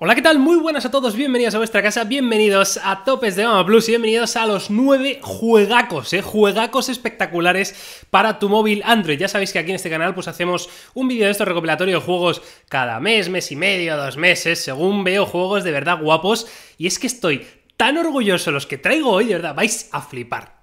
Hola, ¿qué tal? Muy buenas a todos, bienvenidos a vuestra casa, bienvenidos a Topes de Mama Plus y bienvenidos a los nueve juegacos, ¿eh? Juegacos espectaculares para tu móvil Android. Ya sabéis que aquí en este canal pues hacemos un vídeo de estos recopilatorios de juegos cada mes, mes y medio, dos meses, según veo juegos de verdad guapos. Y es que estoy tan orgulloso de los que traigo hoy, de verdad, vais a flipar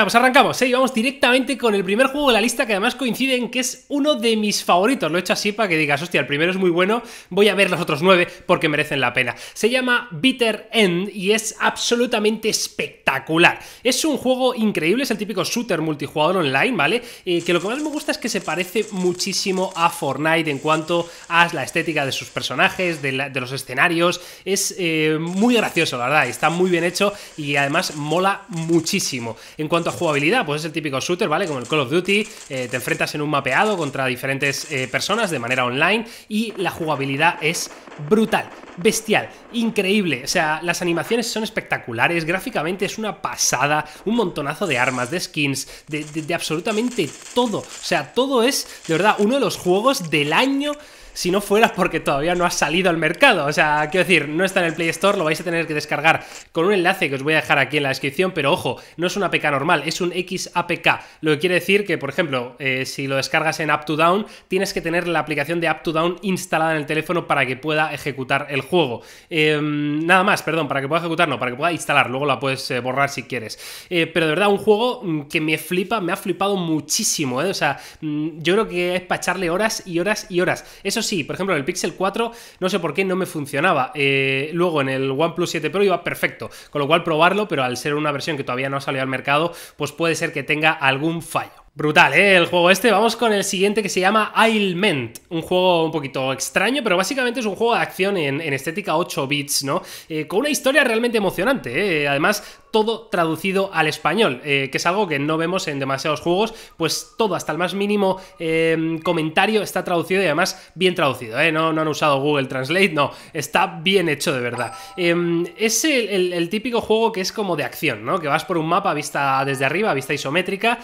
Vamos, arrancamos, ¿eh? Y vamos directamente con el primer juego de la lista que además coincide en que es uno de mis favoritos. Lo he hecho así para que digas, hostia, el primero es muy bueno, voy a ver los otros nueve porque merecen la pena. Se llama Bitter End y es absolutamente espectacular. Es un juego increíble, es el típico shooter multijugador online, ¿vale? Eh, que lo que más me gusta es que se parece muchísimo a Fortnite en cuanto a la estética de sus personajes, de, los escenarios. Es eh, muy gracioso, la verdad, está muy bien hecho y además mola muchísimo. En cuanto jugabilidad, pues es el típico shooter, ¿vale? Como el Call of Duty, eh, te enfrentas en un mapeado contra diferentes eh, personas de manera online y la jugabilidad es brutal, bestial, increíble. O sea, las animaciones son espectaculares, gráficamente es una pasada, un montonazo de armas, de skins, de absolutamente todo. O sea, todo es, de verdad, uno de los juegos del año si no fuera porque todavía no ha salido al mercado. O sea, quiero decir, no está en el Play Store, lo vais a tener que descargar con un enlace que os voy a dejar aquí en la descripción, pero ojo, no es un APK normal, es un XAPK. Lo que quiere decir que, por ejemplo, eh, si lo descargas en Up to Down, tienes que tener la aplicación de Up to Down instalada en el teléfono para que pueda ejecutar el juego. Em, nada más, perdón, para que pueda ejecutar, no, para que pueda instalar, luego la puedes eh, borrar si quieres. Eh, pero de verdad, un juego mm, que me flipa, me ha flipado muchísimo, O sea, mm, yo creo que es para echarle horas y horas y horas. Eso sí, por ejemplo, en el Pixel 4 no sé por qué no me funcionaba. Eh, luego en el OnePlus 7 Pro iba perfecto, con lo cual probarlo, pero al ser una versión que todavía no ha salido al mercado, pues puede ser que tenga algún fallo. Brutal, ¿eh? El juego este. Vamos con el siguiente que se llama Ailment. Un juego un poquito extraño, pero básicamente es un juego de acción en, estética 8 bits, ¿no? Eh, con una historia realmente emocionante, ¿eh? Además, todo traducido al español, eh, que es algo que no vemos en demasiados juegos, pues todo, hasta el más mínimo em, comentario está traducido y además bien traducido, ¿eh? No, no han usado Google Translate, no, está bien hecho de verdad. Em, es el, típico juego que es como de acción, ¿no? Que vas por un mapa vista desde arriba, vista isométrica,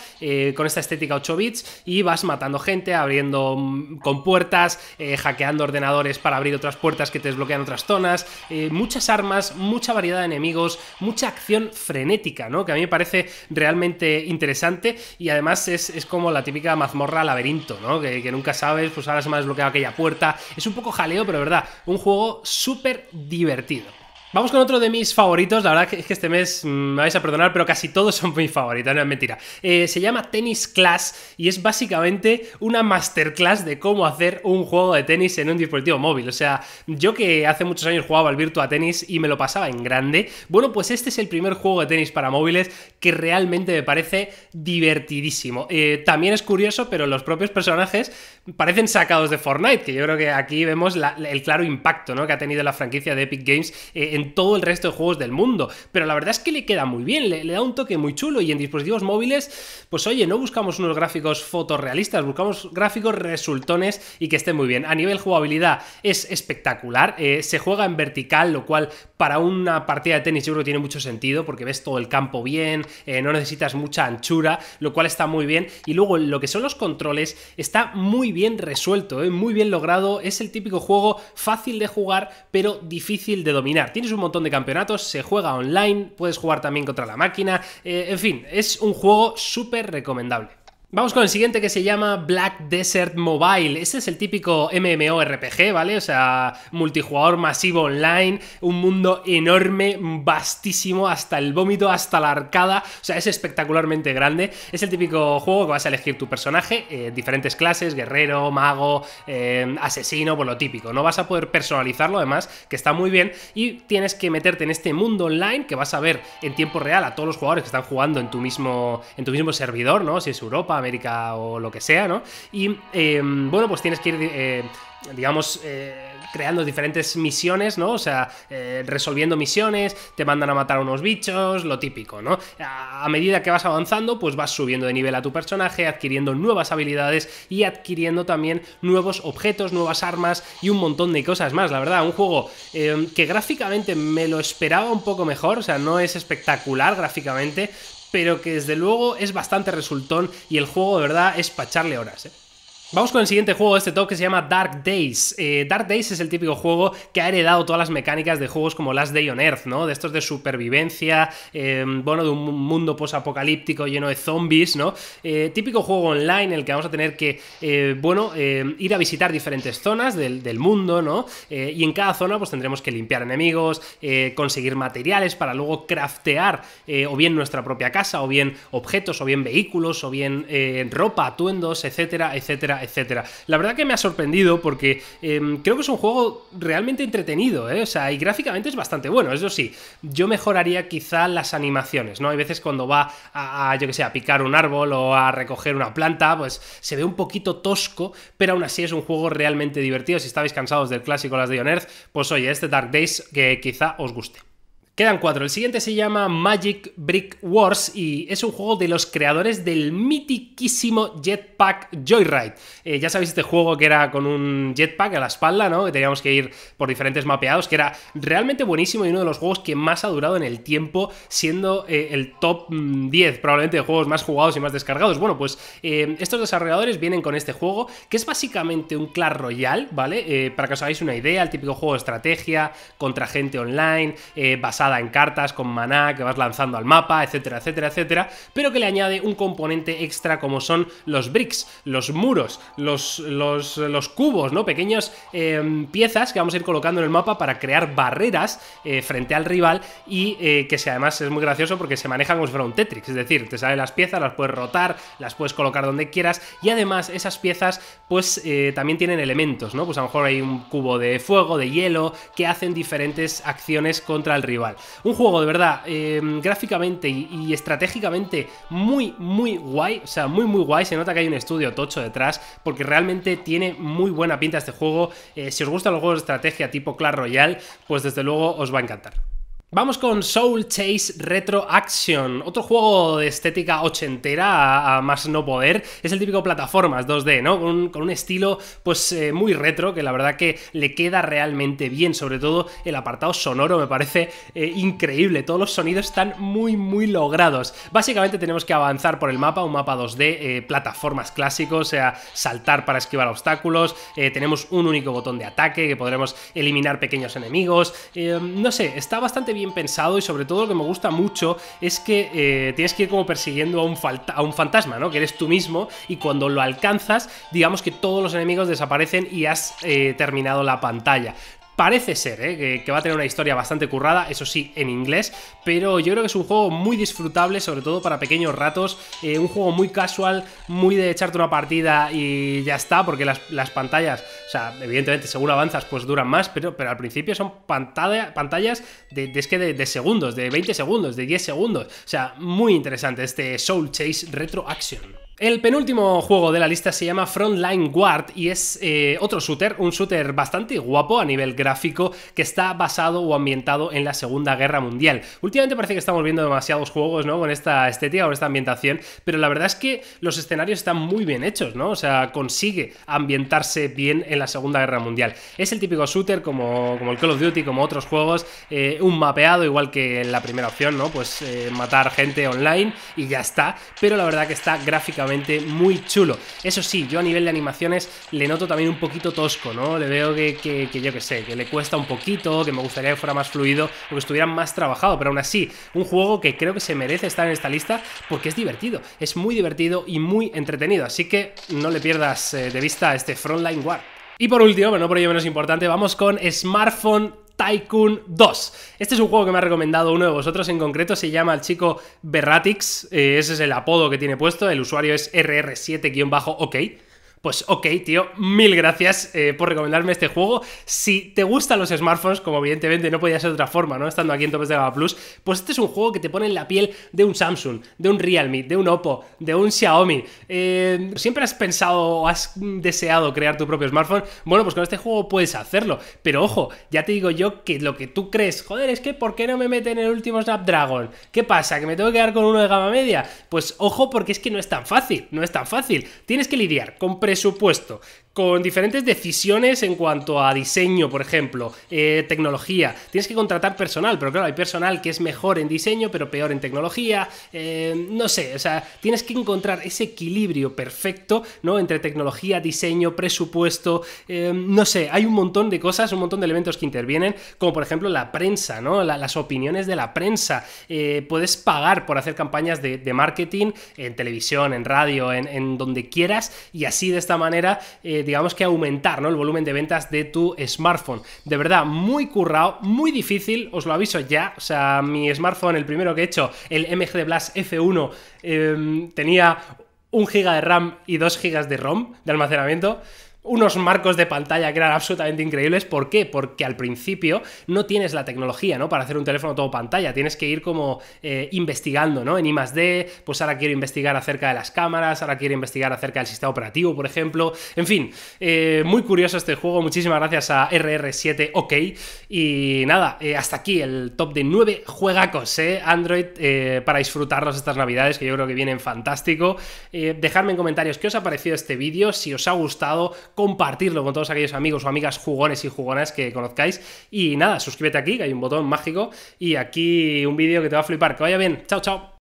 con esta estética 8 bits y vas matando gente, abriendo mm, con puertas, eh, hackeando ordenadores para abrir otras puertas que te desbloquean otras zonas, eh, muchas armas, mucha variedad de enemigos, mucha acción frenética, ¿no? Que a mí me parece realmente interesante y además es, como la típica mazmorra laberinto, ¿no? Que, que, nunca sabes, pues ahora se me ha desbloqueado aquella puerta. Es un poco jaleo, pero verdad, un juego súper divertido. Vamos con otro de mis favoritos. La verdad es que este mes mm, me vais a perdonar, pero casi todos son mis favoritos, no es mentira. Eh, se llama Tennis Class y es básicamente una masterclass de cómo hacer un juego de tenis en un dispositivo móvil. O sea, yo que hace muchos años jugaba al Virtua Tennis y me lo pasaba en grande. Bueno, pues este es el primer juego de tenis para móviles que realmente me parece divertidísimo. Eh, también es curioso, pero los propios personajes parecen sacados de Fortnite, que yo creo que aquí vemos el claro impacto que ha tenido la franquicia de Epic Games. Eh, todo el resto de juegos del mundo. Pero la verdad es que le queda muy bien, le, da un toque muy chulo y en dispositivos móviles, pues oye, no buscamos unos gráficos fotorrealistas, buscamos gráficos resultones y que estén muy bien. A nivel jugabilidad es espectacular, eh, se juega en vertical, lo cual para una partida de tenis yo creo tiene mucho sentido porque ves todo el campo bien, eh, no necesitas mucha anchura, lo cual está muy bien. Y luego lo que son los controles está muy bien resuelto, eh, muy bien logrado, es el típico juego fácil de jugar pero difícil de dominar. Tienes un montón de campeonatos, se juega online, puedes jugar también contra la máquina, eh, en fin, es un juego súper recomendable. Vamos con el siguiente que se llama Black Desert Mobile. Este es el típico MMORPG, ¿vale? O sea, multijugador masivo online, un mundo enorme, vastísimo, hasta el vómito, hasta la arcada. O sea, es espectacularmente grande. Es el típico juego que vas a elegir tu personaje, eh, diferentes clases, guerrero, mago, eh, asesino, por pues lo típico. No vas a poder personalizarlo, además, que está muy bien. Y tienes que meterte en este mundo online que vas a ver en tiempo real a todos los jugadores que están jugando en tu mismo, en tu mismo servidor, ¿no? Si es Europa, América o lo que sea, ¿no? Y em, bueno, pues tienes que ir, eh, digamos, eh, creando diferentes misiones, ¿no? O sea, eh, resolviendo misiones, te mandan a matar a unos bichos, lo típico, ¿no? A, medida que vas avanzando, pues vas subiendo de nivel a tu personaje, adquiriendo nuevas habilidades y adquiriendo también nuevos objetos, nuevas armas y un montón de cosas más. La verdad, un juego em, que gráficamente me lo esperaba un poco mejor, o sea, no es espectacular gráficamente, pero que desde luego es bastante resultón y el juego de verdad es pacharle echarle horas. ¿eh? Vamos con el siguiente juego de este top que se llama Dark Days. Eh, Dark Days es el típico juego que ha heredado todas las mecánicas de juegos como Last Day on Earth, ¿no? De estos de supervivencia, eh, bueno, de un mundo posapocalíptico lleno de zombies, ¿no? Eh, típico juego online en el que vamos a tener que, bueno, ir a visitar diferentes zonas del, del mundo, ¿no? y en cada zona pues tendremos que limpiar enemigos, conseguir materiales para luego craftear o bien nuestra propia casa, o bien objetos, o bien vehículos, o bien ropa, atuendos, etcétera, etcétera etcétera, La verdad que me ha sorprendido porque em, creo que es un juego realmente entretenido, ¿eh? O sea, y gráficamente es bastante bueno, eso sí. Yo mejoraría quizá las animaciones, ¿no? Hay veces cuando va a, yo que sé, a picar un árbol o a recoger una planta, pues se ve un poquito tosco, pero aún así es un juego realmente divertido. Si estabais cansados del clásico Las de On Earth, pues oye, este Dark Days que quizá os guste. Quedan cuatro. El siguiente se llama Magic Brick Wars y es un juego de los creadores del mítiquísimo Jetpack Joyride. Eh, ya sabéis este juego que era con un jetpack a la espalda, ¿no? Que teníamos que ir por diferentes mapeados, que era realmente buenísimo y uno de los juegos que más ha durado en el tiempo, siendo eh, el top 10 mm, probablemente de juegos más jugados y más descargados. Bueno, pues eh, estos desarrolladores vienen con este juego, que es básicamente un Clash Royale, ¿vale? para que os hagáis una idea, el típico juego de estrategia contra gente online, basado en cartas con maná que vas lanzando al mapa, etcétera, etcétera, etcétera, pero que le añade un componente extra como son los bricks, los muros, los, los, cubos, ¿no? Pequeñas em, piezas que vamos a ir colocando en el mapa para crear barreras eh, frente al rival y eh, que si además es muy gracioso porque se maneja como si fuera un Tetris, es decir, te sale las piezas, las puedes rotar, las puedes colocar donde quieras y además esas piezas pues eh, también tienen elementos, ¿no? Pues a lo mejor hay un cubo de fuego, de hielo, que hacen diferentes acciones contra el rival. Un juego de verdad, em, gráficamente y, estratégicamente muy, muy guay. O sea, muy, muy guay. Se nota que hay un estudio tocho detrás porque realmente tiene muy buena pinta este juego. Eh, si os gustan los juegos de estrategia tipo Clash Royale, pues desde luego os va a encantar. Vamos con Soul Chase Retro Action, otro juego de estética ochentera a, más no poder. Es el típico plataformas 2D, ¿no? Con un, estilo pues eh, muy retro que la verdad que le queda realmente bien, sobre todo el apartado sonoro me parece eh, increíble. Todos los sonidos están muy muy logrados. Básicamente tenemos que avanzar por el mapa, un mapa 2D, eh, plataformas clásicos, o sea, saltar para esquivar obstáculos, tenemos un único botón de ataque que podremos eliminar pequeños enemigos. no sé, está bastante bien bien pensado y sobre todo lo que me gusta mucho es que eh, tienes que ir como persiguiendo a un, fantasma, ¿no? Que eres tú mismo y cuando lo alcanzas, digamos que todos los enemigos desaparecen y has eh, terminado la pantalla. Parece ser eh, que, va a tener una historia bastante currada, eso sí, en inglés, pero yo creo que es un juego muy disfrutable, sobre todo para pequeños ratos, eh, un juego muy casual, muy de echarte una partida y ya está, porque las, pantallas, o sea, evidentemente según avanzas pues duran más, pero, pero al principio son pantallas de, es de, de, segundos, de 20 segundos, de 10 segundos, o sea, muy interesante este Soul Chase Retro Action. El penúltimo juego de la lista se llama Frontline Guard y es eh, otro shooter, un shooter bastante guapo a nivel gráfico que está basado o ambientado en la Segunda Guerra Mundial. Últimamente parece que estamos viendo demasiados juegos, ¿no? Con esta estética, o esta ambientación, pero la verdad es que los escenarios están muy bien hechos, ¿no? O sea, consigue ambientarse bien en la Segunda Guerra Mundial. Es el típico shooter como, como el Call of Duty, como otros juegos, eh, un mapeado igual que en la primera opción, ¿no? Pues eh, matar gente online y ya está, pero la verdad que está gráficamente muy chulo. Eso sí, yo a nivel de animaciones le noto también un poquito tosco, ¿no? Le veo que, yo que sé, que le cuesta un poquito, que me gustaría que fuera más fluido o que estuviera más trabajado, pero aún así, un juego que creo que se merece estar en esta lista porque es divertido, es muy divertido y muy entretenido, así que no le pierdas eh, de vista este Frontline War. Y por último, pero no por ello menos importante, vamos con Smartphone Tycoon 2. Este es un juego que me ha recomendado uno de vosotros en concreto, se llama el chico Berratix, eh, ese es el apodo que tiene puesto, el usuario es rr7-ok. ok pues ok, tío, mil gracias eh, por recomendarme este juego. Si te gustan los smartphones, como evidentemente no podía ser de otra forma, ¿no? Estando aquí en Topes de Gama Plus, pues este es un juego que te pone en la piel de un Samsung, de un Realme, de un Oppo, de un Xiaomi. Eh, ¿Siempre has pensado o has deseado crear tu propio smartphone? Bueno, pues con este juego puedes hacerlo. Pero ojo, ya te digo yo que lo que tú crees, joder, es que ¿por qué no me meten el último Snapdragon? ¿Qué pasa? ¿Que me tengo que quedar con uno de gama media? Pues ojo, porque es que no es tan fácil, no es tan fácil. Tienes que lidiar con presupuesto con diferentes decisiones en cuanto a diseño, por ejemplo, eh, tecnología. Tienes que contratar personal, pero claro, hay personal que es mejor en diseño, pero peor en tecnología. Eh, no sé, o sea, tienes que encontrar ese equilibrio perfecto, ¿no? Entre tecnología, diseño, presupuesto, eh, no sé, hay un montón de cosas, un montón de elementos que intervienen, como por ejemplo la prensa, ¿no? las opiniones de la prensa. puedes pagar por hacer campañas de, marketing en televisión, en radio, en, donde quieras, y así de esta manera digamos que aumentar el volumen de ventas de tu smartphone. De verdad, muy currado, muy difícil, os lo aviso ya. O sea, mi smartphone, el primero que he hecho, el MG Blast F1, em, tenía un GB de RAM y 2 GB de ROM de almacenamiento unos marcos de pantalla que eran absolutamente increíbles. ¿Por qué? Porque al principio no tienes la tecnología, ¿no? Para hacer un teléfono todo pantalla. Tienes que ir como eh, investigando, ¿no? En I D, pues ahora quiero investigar acerca de las cámaras, ahora quiero investigar acerca del sistema operativo, por ejemplo. En fin, eh, muy curioso este juego. Muchísimas gracias a RR7 OK. Y nada, eh, hasta aquí el top de 9 juegacos, ¿eh? Android, para disfrutarlos estas navidades, que yo creo que vienen fantástico. dejadme en comentarios qué os ha parecido este vídeo, si os ha gustado, compartirlo con todos aquellos amigos o amigas jugones y jugonas que conozcáis. Y nada, suscríbete aquí, que hay un botón mágico. Y aquí un vídeo que te va a flipar. Que vaya bien. Chao, chao.